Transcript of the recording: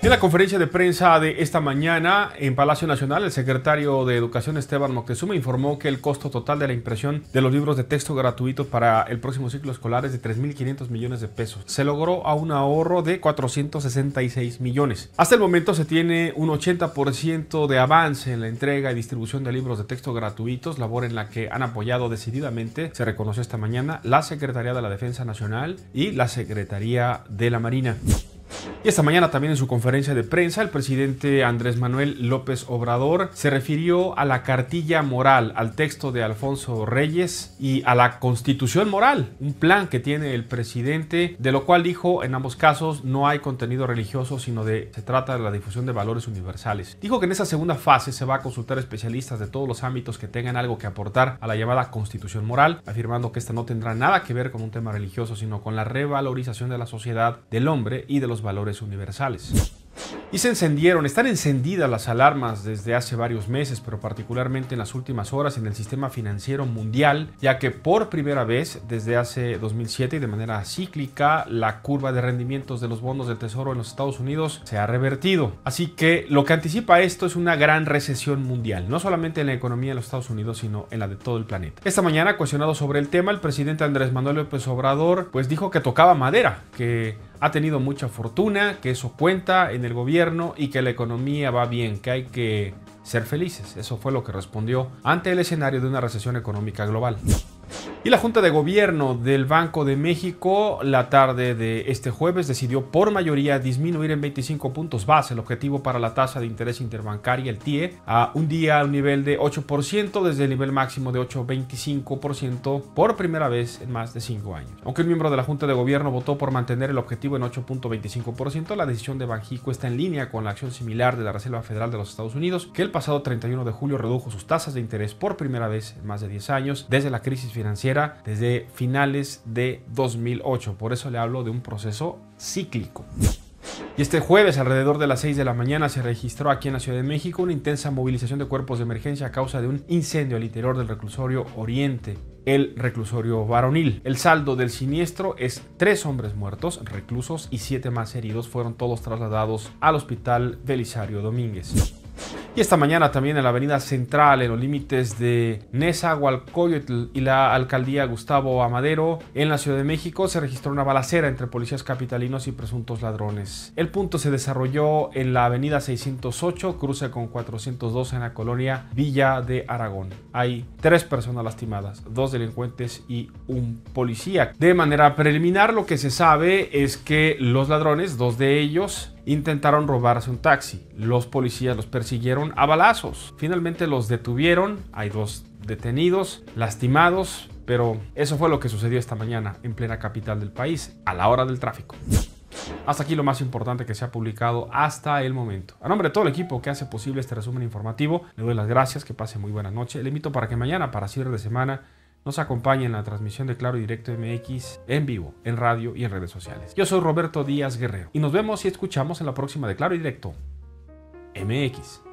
En la conferencia de prensa de esta mañana en Palacio Nacional, el secretario de Educación Esteban Moctezuma informó que el costo total de la impresión de los libros de texto gratuitos para el próximo ciclo escolar es de 3.500 millones de pesos. Se logró a un ahorro de 466 millones. Hasta el momento se tiene un 80% de avance en la entrega y distribución de libros de texto gratuitos, labor en la que han apoyado decididamente, se reconoció esta mañana, la Secretaría de la Defensa Nacional y la Secretaría de la Marina. Y esta mañana también en su conferencia de prensa, el presidente Andrés Manuel López Obrador se refirió a la cartilla moral, al texto de Alfonso Reyes y a la constitución moral, un plan que tiene el presidente, de lo cual dijo en ambos casos no hay contenido religioso, sino de se trata de la difusión de valores universales. Dijo que en esa segunda fase se va a consultar especialistas de todos los ámbitos que tengan algo que aportar a la llamada constitución moral, afirmando que esta no tendrá nada que ver con un tema religioso, sino con la revalorización de la sociedad, del hombre y de los valores universales. Y se encendieron, están encendidas las alarmas desde hace varios meses, pero particularmente en las últimas horas en el sistema financiero mundial, ya que por primera vez desde hace 2007 y de manera cíclica, la curva de rendimientos de los bonos del Tesoro en los Estados Unidos se ha revertido. Así que lo que anticipa esto es una gran recesión mundial, no solamente en la economía de los Estados Unidos, sino en la de todo el planeta. Esta mañana, cuestionado sobre el tema, el presidente Andrés Manuel López Obrador pues dijo que tocaba madera, que ha tenido mucha fortuna, que eso cuenta en el gobierno y que la economía va bien, que hay que ser felices. Eso fue lo que respondió ante el escenario de una recesión económica global la Junta de Gobierno del Banco de México la tarde de este jueves decidió por mayoría disminuir en 25 puntos base el objetivo para la tasa de interés interbancaria, el TIE, a un día a un nivel de 8% desde el nivel máximo de 8,25% por primera vez en más de 5 años. Aunque un miembro de la Junta de Gobierno votó por mantener el objetivo en 8.25%, la decisión de Banjico está en línea con la acción similar de la Reserva Federal de los Estados Unidos, que el pasado 31 de julio redujo sus tasas de interés por primera vez en más de 10 años desde la crisis financiera desde finales de 2008. Por eso le hablo de un proceso cíclico. Y este jueves, alrededor de las 6 de la mañana, se registró aquí en la Ciudad de México una intensa movilización de cuerpos de emergencia a causa de un incendio al interior del reclusorio Oriente, el reclusorio varonil. El saldo del siniestro es tres hombres muertos, reclusos y siete más heridos fueron todos trasladados al hospital Belisario Domínguez. Y esta mañana también en la avenida central, en los límites de Nezahualcóyotl y la alcaldía Gustavo Amadero, en la Ciudad de México, se registró una balacera entre policías capitalinos y presuntos ladrones. El punto se desarrolló en la avenida 608, cruce con 402 en la colonia Villa de Aragón. Hay tres personas lastimadas, dos delincuentes y un policía. De manera preliminar, lo que se sabe es que los ladrones, dos de ellos, intentaron robarse un taxi. Los policías los persiguieron a balazos. Finalmente los detuvieron. Hay dos detenidos, lastimados, pero eso fue lo que sucedió esta mañana en plena capital del país, a la hora del tráfico. Hasta aquí lo más importante que se ha publicado hasta el momento. A nombre de todo el equipo que hace posible este resumen informativo, le doy las gracias, que pase muy buena noche. Le invito para que mañana, para cierre de semana, nos acompaña en la transmisión de Claro Directo MX en vivo, en radio y en redes sociales. Yo soy Roberto Díaz Guerrero y nos vemos y escuchamos en la próxima de Claro Directo MX.